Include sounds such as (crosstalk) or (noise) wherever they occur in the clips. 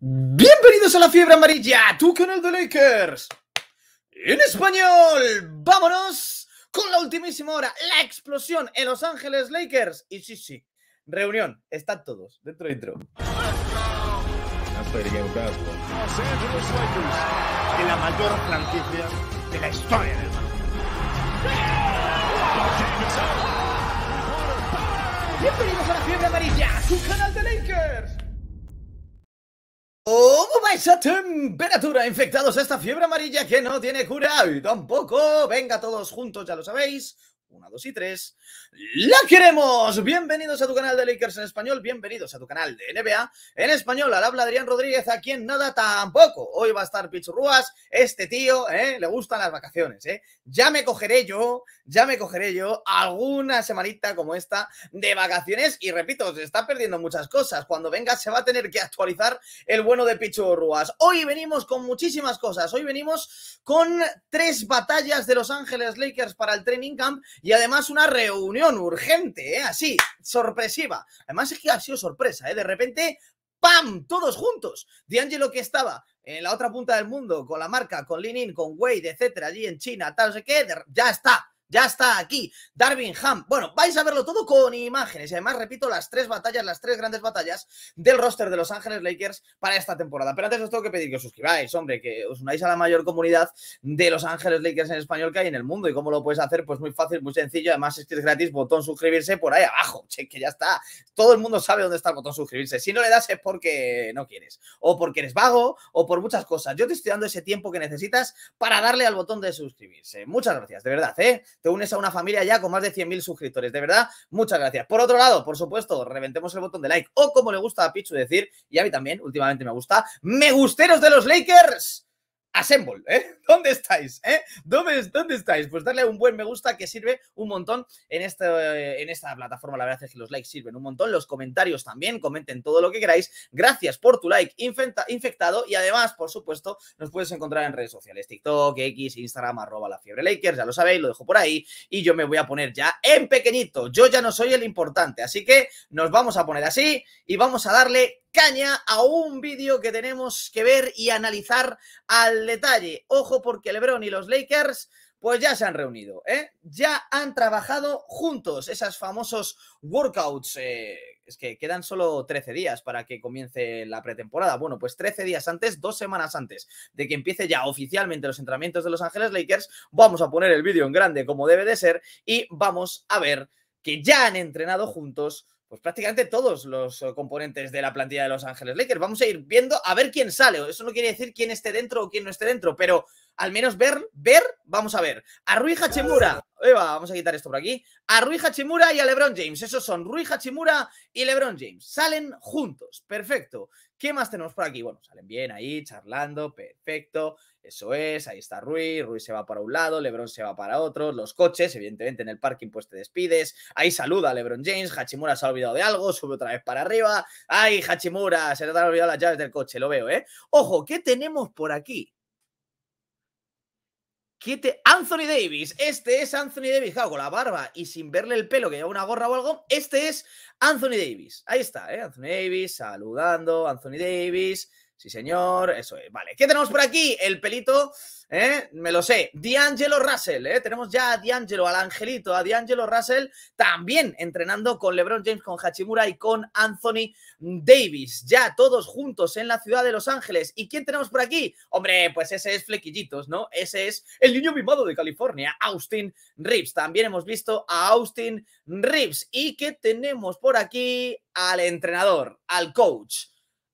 Bienvenidos a la fiebre amarilla, tu canal de Lakers. En español, vámonos con la ultimísima hora, la explosión en Los Ángeles Lakers. Y sí, sí, reunión, están todos, dentro intro. De la mayor franquicia de la historia del Bienvenidos a la fiebre amarilla, tu canal de Lakers. ¿Cómo vais a temperatura? Infectados a esta fiebre amarilla que no tiene cura y tampoco. Venga todos juntos, ya lo sabéis una dos y tres ¡La queremos! Bienvenidos a tu canal de Lakers en español, bienvenidos a tu canal de NBA en español. Al habla Adrián Rodríguez, a quien nada tampoco. Hoy va a estar Pichurruas, este tío, ¿eh? le gustan las vacaciones. ¿eh? Ya me cogeré yo, ya me cogeré yo alguna semanita como esta de vacaciones. Y repito, se está perdiendo muchas cosas. Cuando venga se va a tener que actualizar el bueno de Pichurruas. Hoy venimos con muchísimas cosas. Hoy venimos con tres batallas de Los Ángeles Lakers para el training camp y además una reunión urgente, ¿eh? así, sorpresiva. Además es que ha sido sorpresa, ¿eh? de repente, ¡pam! Todos juntos. D'Angelo que estaba en la otra punta del mundo, con la marca, con linin con Wade, etcétera, allí en China, tal, no sé qué, ya está ya está aquí. Darwin Ham. Bueno, vais a verlo todo con imágenes. Y además, repito, las tres batallas, las tres grandes batallas del roster de Los Ángeles Lakers para esta temporada. Pero antes os tengo que pedir que os suscribáis, hombre, que os unáis a la mayor comunidad de Los Ángeles Lakers en español que hay en el mundo. ¿Y cómo lo puedes hacer? Pues muy fácil, muy sencillo. Además, es es gratis, botón suscribirse por ahí abajo. (laughs) Che, que ya está. Todo el mundo sabe dónde está el botón suscribirse. Si no le das es porque no quieres, o porque eres vago, o por muchas cosas. Yo te estoy dando ese tiempo que necesitas para darle al botón de suscribirse. Muchas gracias, de verdad, ¿eh? te unes a una familia ya con más de 100.000 suscriptores. De verdad, muchas gracias. Por otro lado, por supuesto, reventemos el botón de like o como le gusta a Pichu decir, y a mí también, últimamente me gusta, me gusteros de los Lakers. Assemble, ¿eh? (laughs) ¿Dónde estáis? Eh? ¿Dónde, ¿Dónde, estáis? Pues darle un buen me gusta que sirve un montón en, este, en esta plataforma. La verdad es que los likes sirven un montón, los comentarios también, comenten todo lo que queráis. Gracias por tu like infectado y además, por supuesto, nos puedes encontrar en redes sociales, TikTok, X, Instagram, arroba la fiebre Lakers, ya lo sabéis, lo dejo por ahí y yo me voy a poner ya en pequeñito. Yo ya no soy el importante, así que nos vamos a poner así y vamos a darle caña a un vídeo que tenemos que ver y analizar al detalle. Ojo porque LeBron y los Lakers pues ya se han reunido, ¿eh? Ya han trabajado juntos esos famosos workouts. Eh, es que quedan solo 13 días para que comience la pretemporada. Bueno, pues 13 días antes, dos semanas antes de que empiece ya oficialmente los entrenamientos de Los Ángeles Lakers, vamos a poner el vídeo en grande como debe de ser y vamos a ver que ya han entrenado juntos pues prácticamente todos los eh, componentes de la plantilla de Los Ángeles Lakers. Vamos a ir viendo a ver quién sale. Eso no quiere decir quién esté dentro o quién no esté dentro, pero al menos ver, ver, vamos a ver. A Rui Hachimura, eh, vamos a quitar esto por aquí. A Rui Hachimura y a LeBron James. Esos son Rui Hachimura y LeBron James. Salen juntos, perfecto. ¿Qué más tenemos por aquí? Bueno, salen bien ahí, charlando, perfecto. Eso es, ahí está Rui, Rui se va para un lado, Lebron se va para otro, los coches, evidentemente en el parking pues te despides, ahí saluda a Lebron James, Hachimura se ha olvidado de algo, sube otra vez para arriba, ay Hachimura, se le han olvidado las llaves del coche, lo veo, ¿eh? Ojo, ¿qué tenemos por aquí? Anthony Davis. Este es Anthony Davis, claro, con la barba y sin verle el pelo, que lleva una gorra o algo. Este es Anthony Davis. Ahí está, ¿eh? Anthony Davis saludando, Anthony Davis Sí, señor, eso es. Vale, ¿qué tenemos por aquí? El pelito, ¿eh? me lo sé. D'Angelo Russell, ¿eh? tenemos ya a D'Angelo, al angelito, a D'Angelo Russell, también entrenando con LeBron James, con Hachimura y con Anthony Davis, ya todos juntos en la ciudad de Los Ángeles. ¿Y quién tenemos por aquí? Hombre, pues ese es Flequillitos, ¿no? Ese es el niño mimado de California, Austin Reeves. También hemos visto a Austin Reeves. ¿Y qué tenemos por aquí? Al entrenador, al coach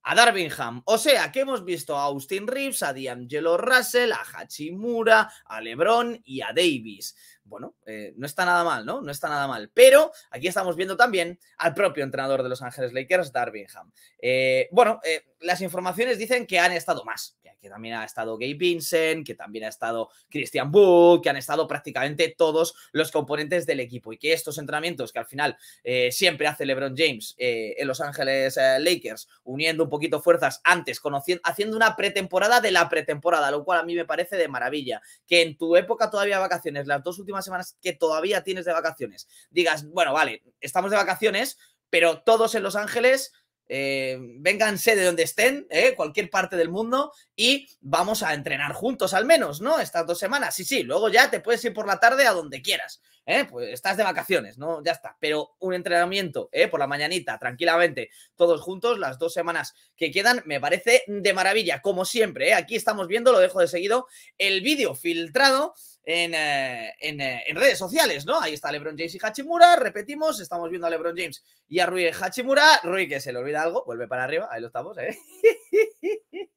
a Darvingham. O sea que hemos visto a Austin Reeves, a D'Angelo Russell, a Hachimura, a LeBron y a Davis bueno, eh, no está nada mal, ¿no? No está nada mal. Pero aquí estamos viendo también al propio entrenador de Los Ángeles Lakers, Darvingham. Eh, bueno, eh, las informaciones dicen que han estado más, que, también ha estado Gabe Vincent, que también ha estado Christian book que han estado prácticamente todos los componentes del equipo y que estos entrenamientos que al final eh, siempre hace LeBron James en Los Ángeles Lakers, uniendo un poquito fuerzas antes, haciendo una pretemporada de la pretemporada, lo cual a mí me parece de maravilla. Que en tu época todavía vacaciones, las dos últimas semanas que todavía tienes de vacaciones, digas, bueno, vale, estamos de vacaciones, pero todos en Los Ángeles, eh, vénganse de donde estén, eh, cualquier parte del mundo, y vamos a entrenar juntos al menos, ¿no? Estas dos semanas. Sí, sí, luego ya te puedes ir por la tarde a donde quieras. ¿eh? pues estás de vacaciones, ¿no? Ya está. Pero un entrenamiento por la mañanita, tranquilamente, todos juntos, las dos semanas que quedan, me parece de maravilla, como siempre. Aquí estamos viendo, lo dejo de seguido, el vídeo filtrado eh, eh, en, redes sociales, ¿no? Ahí está LeBron James y Hachimura, repetimos, estamos viendo a LeBron James y a Rui Hachimura, Rui que se le olvida algo, vuelve para arriba, ahí lo estamos, ¿eh? (laughs) (laughs)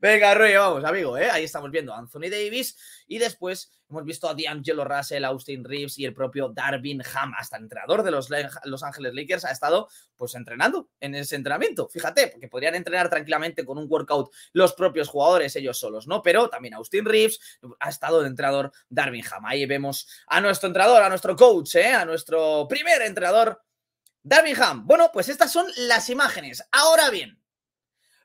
Venga, Rui, vamos, amigo, ¿eh? Ahí estamos viendo a Anthony Davis y después hemos visto a D'Angelo Russell, Austin Reeves y el propio Darvin Ham, hasta el entrenador de los Los Angeles Lakers, ha estado pues entrenando en ese entrenamiento. Fíjate, porque podrían entrenar tranquilamente con un workout los propios jugadores ellos solos, ¿no? Pero también Austin Reeves ha estado de entrenador Darvin Ham. Ahí vemos a nuestro entrenador, a nuestro coach, ¿eh? A nuestro primer entrenador, Darvin Ham. Bueno, pues estas son las imágenes. Ahora bien,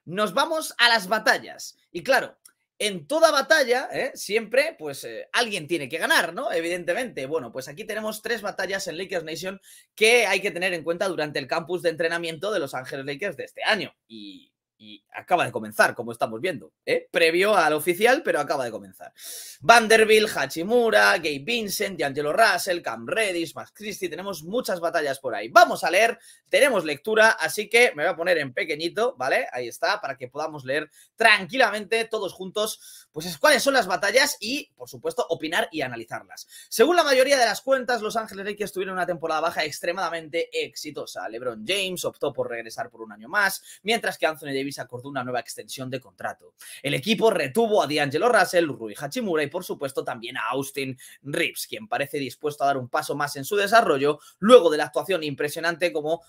nos vamos a las batallas. Y claro, en toda batalla, ¿eh? siempre, pues eh, alguien tiene que ganar, ¿no? Evidentemente. Bueno, pues aquí tenemos tres batallas en Lakers Nation que hay que tener en cuenta durante el campus de entrenamiento de Los Ángeles Lakers de este año. Y y acaba de comenzar, como estamos viendo. ¿eh? Previo al oficial, pero acaba de comenzar. Vanderbilt, Hachimura, Gabe Vincent, D'Angelo Russell, Cam Reddish, Max Christie. Tenemos muchas batallas por ahí. Vamos a leer, tenemos lectura, así que me voy a poner en pequeñito, ¿vale? Ahí está, para que podamos leer tranquilamente, todos juntos, pues cuáles son las batallas y, por supuesto, opinar y analizarlas. Según la mayoría de las cuentas, Los Ángeles Lakers tuvieron una temporada baja extremadamente exitosa. LeBron James optó por regresar por un año más, mientras que Anthony David se acordó una nueva extensión de contrato. El equipo retuvo a D'Angelo Russell, Rui Hachimura y por supuesto también a Austin Reeves, quien parece dispuesto a dar un paso más en su desarrollo luego de la actuación impresionante como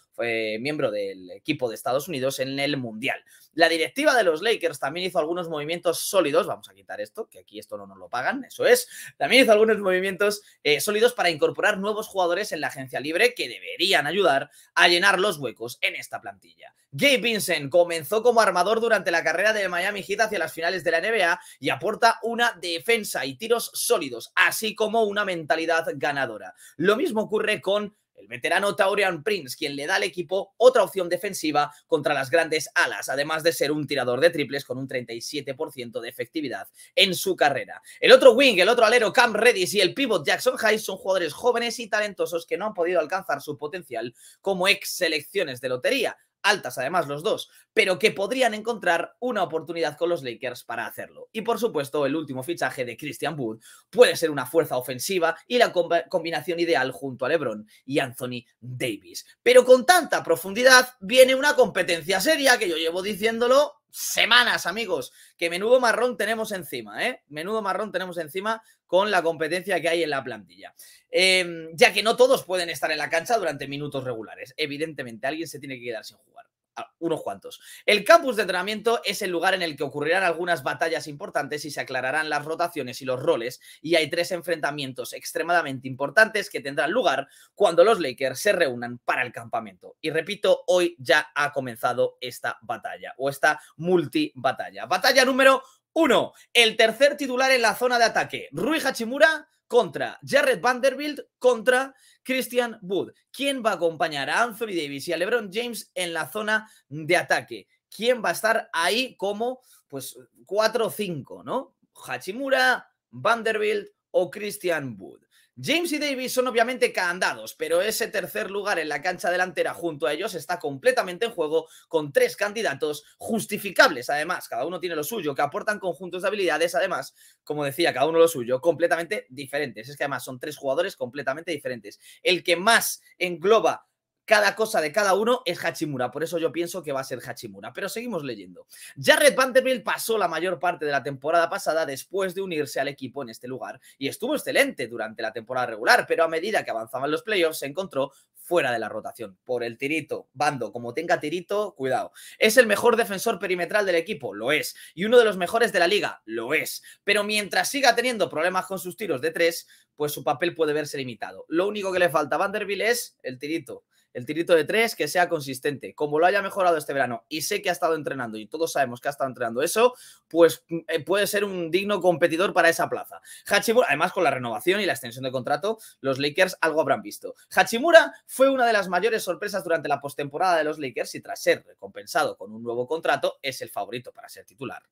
miembro del equipo de Estados Unidos en el Mundial. La directiva de los Lakers también hizo algunos movimientos sólidos. Vamos a quitar esto, que aquí esto no nos lo pagan, eso es. También hizo algunos movimientos eh, sólidos para incorporar nuevos jugadores en la agencia libre que deberían ayudar a llenar los huecos en esta plantilla. Gabe Vincent comenzó como armador durante la carrera de Miami Heat hacia las finales de la NBA y aporta una defensa y tiros sólidos, así como una mentalidad ganadora. Lo mismo ocurre con el veterano Taurian Prince, quien le da al equipo otra opción defensiva contra las grandes alas, además de ser un tirador de triples con un 37% de efectividad en su carrera. El otro wing, el otro alero Cam Redis y el pivot Jackson Hayes son jugadores jóvenes y talentosos que no han podido alcanzar su potencial como ex selecciones de lotería, altas además los dos, pero que podrían encontrar una oportunidad con los Lakers para hacerlo. Y por supuesto, el último fichaje de Christian Wood puede ser una fuerza ofensiva y la combinación ideal junto a LeBron y Anthony Davis. Pero con tanta profundidad viene una competencia seria que yo llevo diciéndolo semanas, amigos, que menudo marrón tenemos encima, ¿eh? Menudo marrón tenemos encima con la competencia que hay en la plantilla. Em, ya que no todos pueden estar en la cancha durante minutos regulares. Evidentemente, alguien se tiene que quedar sin jugar unos cuantos. El campus de entrenamiento es el lugar en el que ocurrirán algunas batallas importantes y se aclararán las rotaciones y los roles, y hay tres enfrentamientos extremadamente importantes que tendrán lugar cuando los Lakers se reúnan para el campamento. Y repito, hoy ya ha comenzado esta batalla, o esta multibatalla. batalla Batalla número uno, el tercer titular en la zona de ataque, Rui Hachimura contra Jared Vanderbilt, contra Christian Wood. ¿Quién va a acompañar a Anthony Davis y a LeBron James en la zona de ataque? ¿Quién va a estar ahí como, pues, 4 5, ¿no? Hachimura, Vanderbilt o Christian Wood. James y Davis son obviamente candados, pero ese tercer lugar en la cancha delantera junto a ellos está completamente en juego con tres candidatos justificables, además, cada uno tiene lo suyo, que aportan conjuntos de habilidades, además, como decía, cada uno lo suyo, completamente diferentes. Es que además son tres jugadores completamente diferentes. El que más engloba cada cosa de cada uno es Hachimura. Por eso yo pienso que va a ser Hachimura. Pero seguimos leyendo. Jared Vanderbilt pasó la mayor parte de la temporada pasada después de unirse al equipo en este lugar y estuvo excelente durante la temporada regular, pero a medida que avanzaban los playoffs se encontró fuera de la rotación por el tirito, bando, como tenga tirito, cuidado. Es el mejor defensor perimetral del equipo, lo es, y uno de los mejores de la liga, lo es. Pero mientras siga teniendo problemas con sus tiros de tres, pues su papel puede verse limitado. Lo único que le falta a Vanderbilt es el tirito, el tirito de tres, que sea consistente. Como lo haya mejorado este verano y sé que ha estado entrenando y todos sabemos que ha estado entrenando eso, pues eh, puede ser un digno competidor para esa plaza. Hachimura, además con la renovación y la extensión de contrato, los Lakers algo habrán visto. Hachimura fue una de las mayores sorpresas durante la postemporada de los Lakers y tras ser recompensado con un nuevo contrato es el favorito para ser titular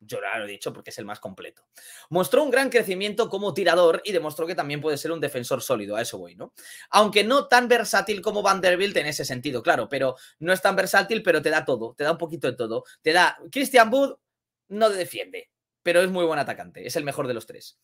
yo lo he dicho porque es el más completo. Mostró un gran crecimiento como tirador y demostró que también puede ser un defensor sólido, a eso voy, ¿no? Aunque no tan versátil como Vanderbilt en ese sentido, claro, pero no es tan versátil, pero te da todo, te da un poquito de todo. Te da, Christian Wood no defiende, pero es muy buen atacante, es el mejor de los tres.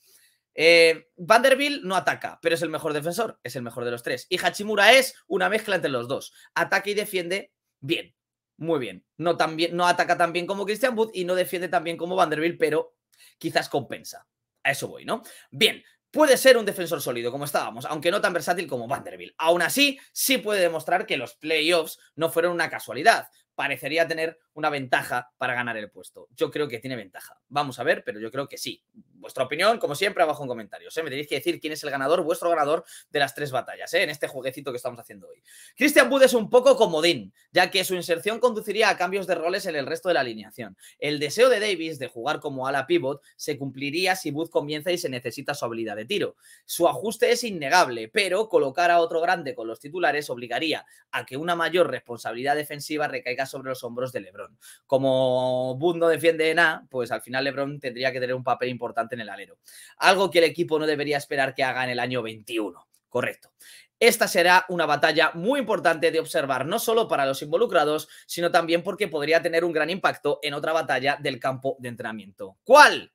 Eh, Vanderbilt no ataca, pero es el mejor defensor, es el mejor de los tres. Y Hachimura es una mezcla entre los dos, ataca y defiende bien, muy bien. No, no ataca tan bien como Christian Wood y no defiende tan bien como Vanderbilt, pero quizás compensa. A eso voy, ¿no? Bien, puede ser un defensor sólido, como estábamos, aunque no tan versátil como Vanderbilt. Aún así, sí puede demostrar que los playoffs no fueron una casualidad. Parecería tener una ventaja para ganar el puesto. Yo creo que tiene ventaja. Vamos a ver, pero yo creo que sí. Vuestra opinión, como siempre, abajo en comentarios. ¿eh? Me tenéis que decir quién es el ganador, vuestro ganador de las tres batallas, ¿eh? en este jueguecito que estamos haciendo hoy. Christian Bud es un poco comodín, ya que su inserción conduciría a cambios de roles en el resto de la alineación. El deseo de Davis de jugar como ala pivot se cumpliría si Wood comienza y se necesita su habilidad de tiro. Su ajuste es innegable, pero colocar a otro grande con los titulares obligaría a que una mayor responsabilidad defensiva recaiga sobre los hombros de LeBron. Como Bundo no defiende ena, pues al final LeBron tendría que tener un papel importante en el alero. Algo que el equipo no debería esperar que haga en el año 21. Correcto. Esta será una batalla muy importante de observar, no solo para los involucrados, sino también porque podría tener un gran impacto en otra batalla del campo de entrenamiento. ¿Cuál?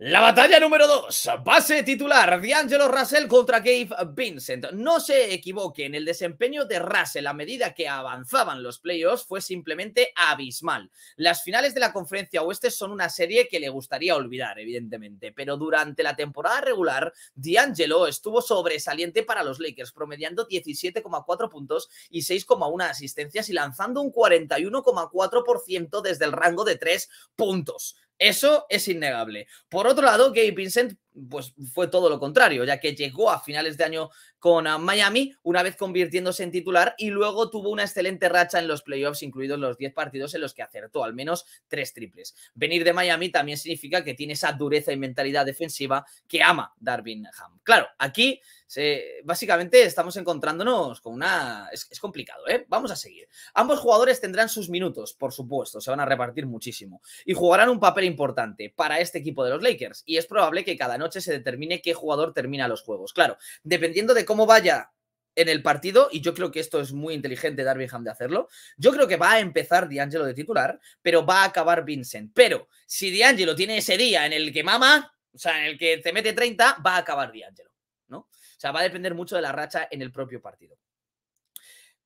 La batalla número 2. Base titular. D'Angelo Russell contra Gabe Vincent. No se equivoquen, el desempeño de Russell a medida que avanzaban los playoffs fue simplemente abismal. Las finales de la conferencia oeste son una serie que le gustaría olvidar, evidentemente, pero durante la temporada regular, D'Angelo estuvo sobresaliente para los Lakers, promediando 17,4 puntos y 6,1 asistencias y lanzando un 41,4% desde el rango de 3 puntos. Eso es innegable. Por otro lado, Gabe Vincent pues, fue todo lo contrario, ya que llegó a finales de año con ah, Miami, una vez convirtiéndose en titular, y luego tuvo una excelente racha en los playoffs, incluidos los 10 partidos en los que acertó al menos tres triples. Venir de Miami también significa que tiene esa dureza y mentalidad defensiva que ama Darwin Ham. Claro, aquí básicamente estamos encontrándonos con una... Es, complicado, ¿eh? Vamos a seguir. Ambos jugadores tendrán sus minutos, por supuesto, se van a repartir muchísimo y jugarán un papel importante para este equipo de los Lakers y es probable que cada noche se determine qué jugador termina los juegos. Claro, dependiendo de cómo vaya en el partido, y yo creo que esto es muy inteligente Darby Ham de hacerlo, yo creo que va a empezar D'Angelo de titular, pero va a acabar Vincent. Pero si D'Angelo tiene ese día en el que mama, o sea, en el que te mete 30, va a acabar D'Angelo, ¿no? O sea, va a depender mucho de la racha en el propio partido.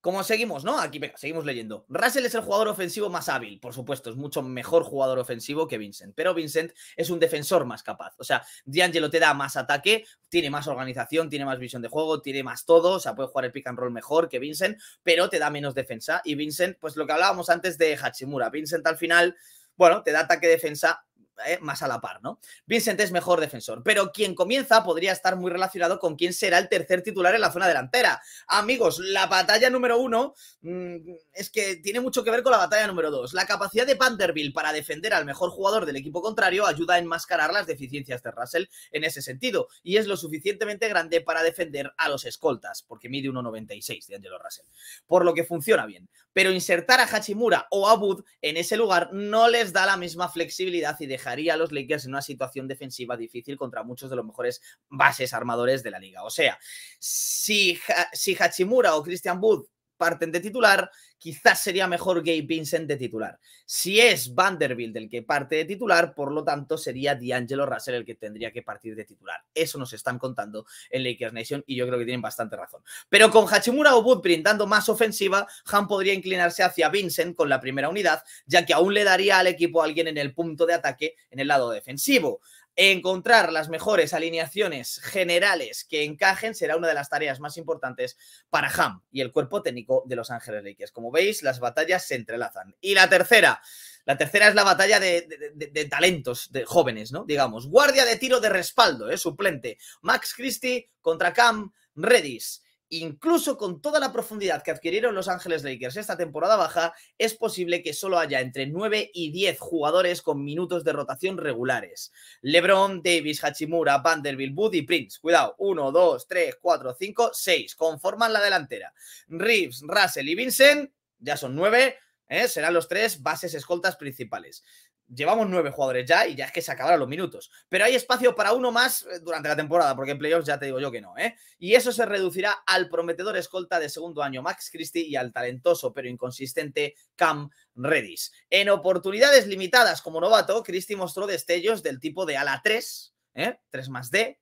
Como seguimos, ¿no? Aquí, venga, seguimos leyendo. Russell es el jugador ofensivo más hábil, por supuesto, es mucho mejor jugador ofensivo que Vincent, pero Vincent es un defensor más capaz. O sea, D'Angelo te da más ataque, tiene más organización, tiene más visión de juego, tiene más todo, o sea, puede jugar el pick and roll mejor que Vincent, pero te da menos defensa. Y Vincent, pues lo que hablábamos antes de Hachimura, Vincent al final, bueno, te da ataque defensa, eh, más a la par, ¿no? Vincent es mejor defensor, pero quien comienza podría estar muy relacionado con quién será el tercer titular en la zona delantera. Amigos, la batalla número uno mm, es que tiene mucho que ver con la batalla número dos. La capacidad de Vanderbilt para defender al mejor jugador del equipo contrario ayuda a enmascarar las deficiencias de Russell en ese sentido, y es lo suficientemente grande para defender a los escoltas, porque mide 1,96 de Angelo Russell, por lo que funciona bien. Pero insertar a Hachimura o a Wood en ese lugar no les da la misma flexibilidad y deja a los Lakers en una situación defensiva difícil contra muchos de los mejores bases armadores de la liga. O sea, si, si Hachimura o Christian Wood parten de titular, quizás sería mejor Gabe Vincent de titular. Si es Vanderbilt el que parte de titular, por lo tanto sería D'Angelo Russell el que tendría que partir de titular. Eso nos están contando en Lakers Nation y yo creo que tienen bastante razón. Pero con Hachimura o Woodprint dando más ofensiva, Han podría inclinarse hacia Vincent con la primera unidad, ya que aún le daría al equipo a alguien en el punto de ataque en el lado defensivo. Encontrar las mejores alineaciones generales que encajen será una de las tareas más importantes para Ham y el cuerpo técnico de Los Ángeles Lakers. Como veis, las batallas se entrelazan. Y la tercera, la tercera es la batalla de, talentos de jóvenes, ¿no? Digamos, guardia de tiro de respaldo, ¿eh? suplente. Max Christie contra Cam Redis incluso con toda la profundidad que adquirieron Los Ángeles Lakers esta temporada baja, es posible que solo haya entre 9 y 10 jugadores con minutos de rotación regulares. LeBron, Davis, Hachimura, Vanderbilt, Wood y Prince. Cuidado, 1, 2, 3, 4, 5, 6. Conforman la delantera. Reeves, Russell y Vincent, ya son 9. ¿eh? Serán los tres bases escoltas principales llevamos nueve jugadores ya y ya es que se acabaron los minutos. Pero hay espacio para uno más eh, durante la temporada, porque en playoffs ya te digo yo que no, ¿eh? Y eso se reducirá al prometedor escolta de segundo año Max Christie y al talentoso pero inconsistente Cam Redis. En oportunidades limitadas como novato, Christie mostró destellos del tipo de ala 3, ¿eh? 3 más D,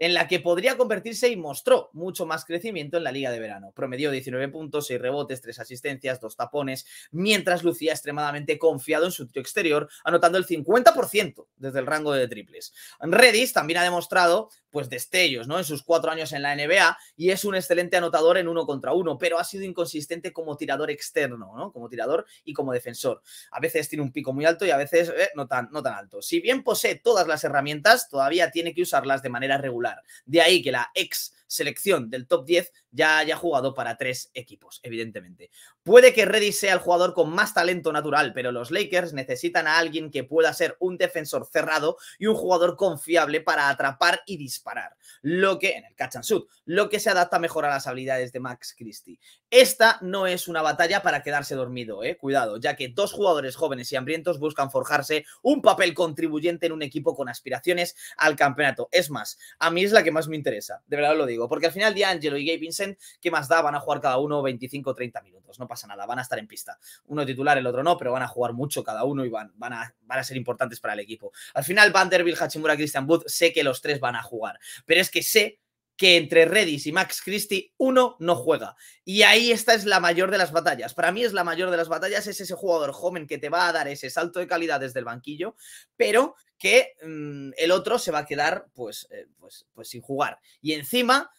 en la que podría convertirse y mostró mucho más crecimiento en la liga de verano. Promedió 19 puntos, 6 rebotes, 3 asistencias, 2 tapones, mientras lucía extremadamente confiado en su exterior, anotando el 50% desde el rango de triples. Redis también ha demostrado pues destellos, ¿no? En sus cuatro años en la NBA y es un excelente anotador en uno contra uno, pero ha sido inconsistente como tirador externo, ¿no? Como tirador y como defensor. A veces tiene un pico muy alto y a veces eh, no, tan, no tan alto. Si bien posee todas las herramientas, todavía tiene que usarlas de manera regular de ahí que la ex selección del top 10 ya haya jugado para tres equipos, evidentemente. Puede que Reddy sea el jugador con más talento natural, pero los Lakers necesitan a alguien que pueda ser un defensor cerrado y un jugador confiable para atrapar y disparar. Lo que, en el catch and shoot, lo que se adapta mejor a las habilidades de Max Christie. Esta no es una batalla para quedarse dormido, eh, cuidado, ya que dos jugadores jóvenes y hambrientos buscan forjarse un papel contribuyente en un equipo con aspiraciones al campeonato. Es más, a mí es la que más me interesa, de verdad lo digo porque al final Angelo y Gabe Vincent, ¿qué más da? Van a jugar cada uno 25 o 30 minutos, no pasa nada, van a estar en pista. Uno titular, el otro no, pero van a jugar mucho cada uno y van, van, a, van a ser importantes para el equipo. Al final, Vanderbilt, Hachimura, Christian Booth, sé que los tres van a jugar, pero es que sé que entre Redis y Max Christie uno no juega. Y ahí esta es la mayor de las batallas. Para mí es la mayor de las batallas, es ese jugador joven que te va a dar ese salto de calidad desde el banquillo, pero que mm, el otro se va a quedar pues, eh, pues, pues sin jugar. Y encima,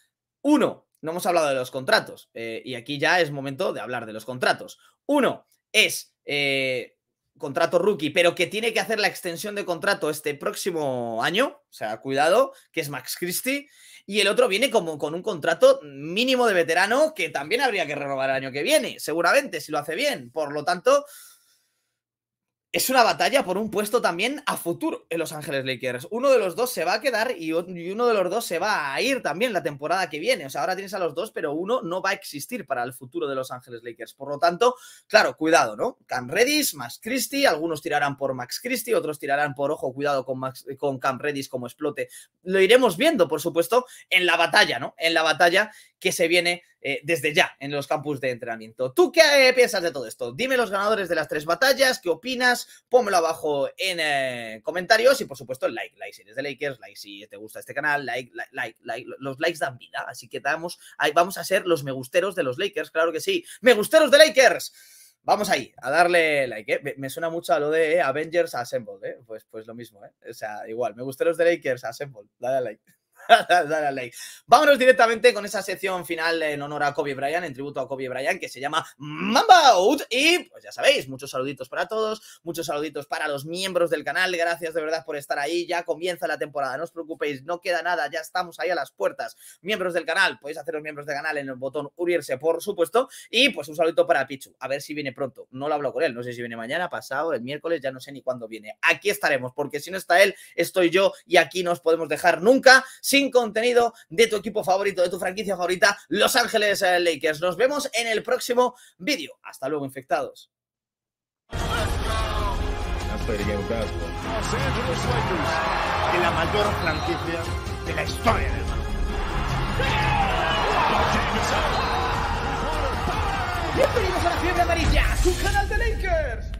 uno, no hemos hablado de los contratos, eh, y aquí ya es momento de hablar de los contratos. Uno es... Eh, contrato rookie, pero que tiene que hacer la extensión de contrato este próximo año, o sea, cuidado, que es Max Christie, y el otro viene como con un contrato mínimo de veterano que también habría que renovar el año que viene, seguramente, si lo hace bien. Por lo tanto, es una batalla por un puesto también a futuro en Los Ángeles Lakers. Uno de los dos se va a quedar y uno de los dos se va a ir también la temporada que viene. O sea, ahora tienes a los dos, pero uno no va a existir para el futuro de Los Ángeles Lakers. Por lo tanto, claro, cuidado, ¿no? Cam Redis, Max Christie, algunos tirarán por Max Christie, otros tirarán por, ojo, cuidado con, Max, con Cam Redis como explote. Lo iremos viendo, por supuesto, en la batalla, ¿no? En la batalla que se viene eh, desde ya en los campus de entrenamiento. ¿Tú qué eh, piensas de todo esto? Dime los ganadores de las tres batallas, qué opinas, pónmelo abajo en eh, comentarios y por supuesto like, like si eres de Lakers, like si te gusta este canal, like, like, like, los likes dan vida, así que vamos a ser los me gusteros de los Lakers, claro que sí, me gusteros de Lakers. Vamos ahí, a darle like. Me, me, suena mucho a lo de Avengers Assemble, pues, pues lo mismo, O sea, igual, me gusteros de Lakers Assemble, dale like. (laughs) Dale Vámonos directamente con esa sección final en honor a Kobe Bryant, en tributo a Kobe Bryant, que se llama Mamba Out. Y pues ya sabéis, muchos saluditos para todos, muchos saluditos para los miembros del canal. Gracias de verdad por estar ahí. Ya comienza la temporada, no os preocupéis, no queda nada, ya estamos ahí a las puertas. Miembros del canal, podéis haceros miembros del canal en el botón unirse, por supuesto. Y pues un saludito para Pichu, a ver si viene pronto. No lo hablo con él, no sé si viene mañana, pasado, el miércoles, ya no sé ni cuándo viene. Aquí estaremos, porque si no está él, estoy yo y aquí no os podemos dejar nunca sin contenido de tu equipo favorito, de tu franquicia favorita, Los Ángeles eh, Lakers. Nos vemos en el próximo vídeo. Hasta luego, infectados. de la mayor franquicia de la historia del Bienvenidos a la fiebre amarilla, su canal de Lakers.